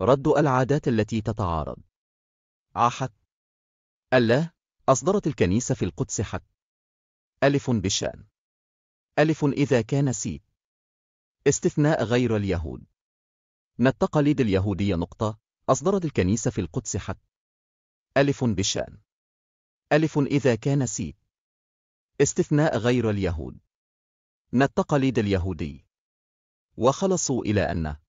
رد العادات التي تتعارض عحك ألا أصدرت الكنيسة في القدس حك ألف بشأن ألف إذا كان سي استثناء غير اليهود نتقاليد اليهودية نقطة أصدرت الكنيسة في القدس حك ألف بشأن ألف إذا كان سي استثناء غير اليهود نتقاليد اليهودي وخلصوا إلى أنه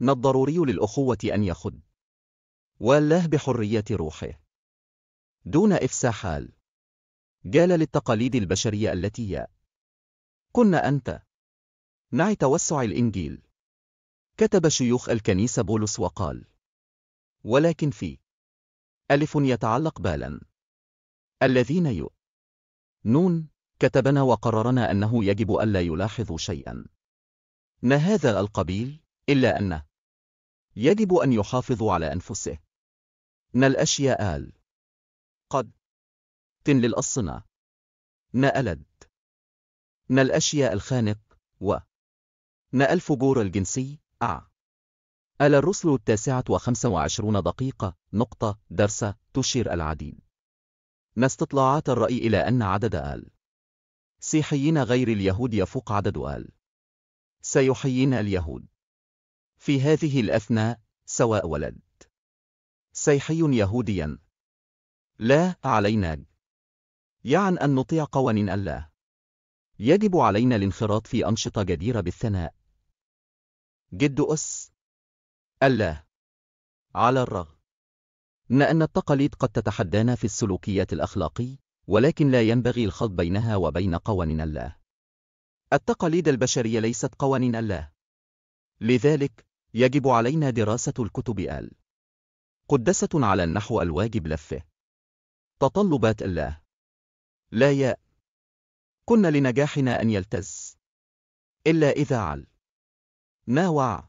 ما الضروري للأخوة أن يخد والله بحرية روحه دون إفساحال قال جال للتقاليد البشرية التي يا كنا أنت نعي توسع الإنجيل كتب شيوخ الكنيسة بولس وقال ولكن في ألف يتعلق بالا الذين يؤ نون كتبنا وقررنا أنه يجب ألا يلاحظوا شيئا ما هذا القبيل؟ إلا أنه يجب أن يحافظوا على أنفسه ن الأشياء آل قد تن للأصنع ن ألد ن الأشياء الخانق و ن الفجور الجنسي أع ألا الرسل التاسعة وخمسة وعشرون دقيقة نقطة درسة تشير العديد ن استطلاعات الرأي إلى أن عدد آل سيحيين غير اليهود يفوق عدد آل سيحيين اليهود في هذه الأثناء سواء ولد سيحي يهوديا لا علينا يعن أن نطيع قوانين الله يجب علينا الانخراط في أنشطة جديرة بالثناء جد أس الله على الرغم إن, أن التقاليد قد تتحدانا في السلوكيات الأخلاقي ولكن لا ينبغي الخلط بينها وبين قوانين الله التقاليد البشرية ليست قوانين الله لذلك يجب علينا دراسة الكتب آل قدسة على النحو الواجب لفه تطلبات الله لا ياء كنا لنجاحنا أن يلتز إلا إذا عل ناوع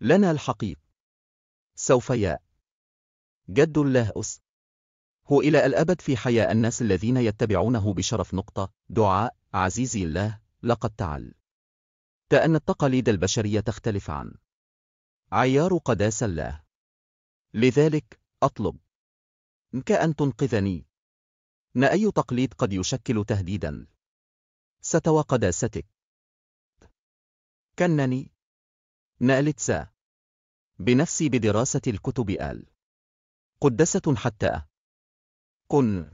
لنا الحقيق سوف ياء جد الله أس هو إلى الأبد في حياة الناس الذين يتبعونه بشرف نقطة دعاء عزيزي الله لقد تعل كأن التقاليد البشرية تختلف عن عيار قداس الله لذلك أطلب منك أن تنقذني ما أي تقليد قد يشكل تهديدا ستوى قداستك كنني نالت سا بنفسي بدراسة الكتب آل قدسة حتى كن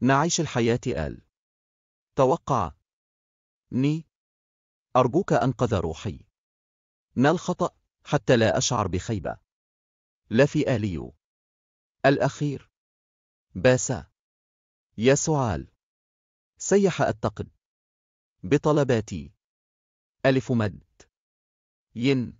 نعيش الحياة آل توقع ني أرجوك أنقذ روحي من الخطأ حتى لا أشعر بخيبة لا في آليو الأخير باسا يا سعال سيح أتقد بطلباتي ألف مد ين